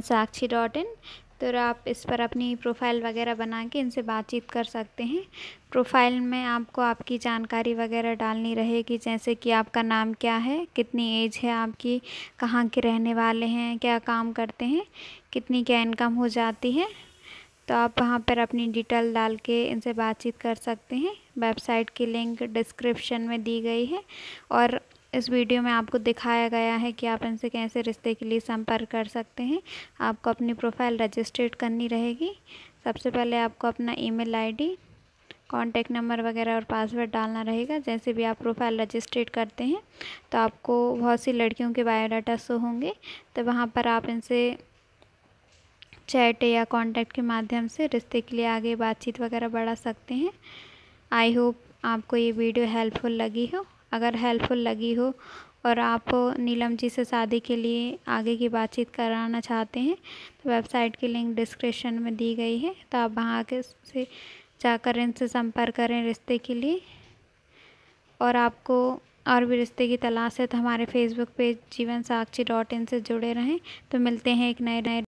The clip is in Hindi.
साक्षी डॉट इन तो आप इस पर अपनी प्रोफाइल वगैरह बना के इनसे बातचीत कर सकते हैं प्रोफाइल में आपको आपकी जानकारी वगैरह डालनी रहेगी जैसे कि आपका नाम क्या है कितनी एज है आपकी कहाँ के रहने वाले हैं क्या काम करते हैं कितनी क्या इनकम हो जाती है तो आप वहाँ पर अपनी डिटेल डाल के इनसे बातचीत कर सकते हैं वेबसाइट की लिंक डिस्क्रिप्शन में दी गई है और इस वीडियो में आपको दिखाया गया है कि आप इनसे कैसे रिश्ते के लिए संपर्क कर सकते हैं आपको अपनी प्रोफाइल रजिस्ट्रेट करनी रहेगी सबसे पहले आपको अपना ईमेल आईडी कॉन्टैक्ट नंबर वगैरह और पासवर्ड डालना रहेगा जैसे भी आप प्रोफाइल रजिस्ट्रेट करते हैं तो आपको बहुत सी लड़कियों के बायोडाटा शो होंगे तो वहाँ पर आप इनसे चैट या कॉन्टैक्ट के माध्यम से रिश्ते के लिए आगे बातचीत वगैरह बढ़ा सकते हैं आई होप आपको ये वीडियो हेल्पफुल लगी हो अगर हेल्पफुल लगी हो और आप नीलम जी से शादी के लिए आगे की बातचीत कराना चाहते हैं तो वेबसाइट की लिंक डिस्क्रिप्शन में दी गई है तो आप वहाँ आके से जाकर इनसे संपर्क करें रिश्ते के लिए और आपको और भी रिश्ते की तलाश है तो हमारे फेसबुक पेज जीवन साक्षी डॉट इन से जुड़े रहें तो मिलते हैं एक नए नए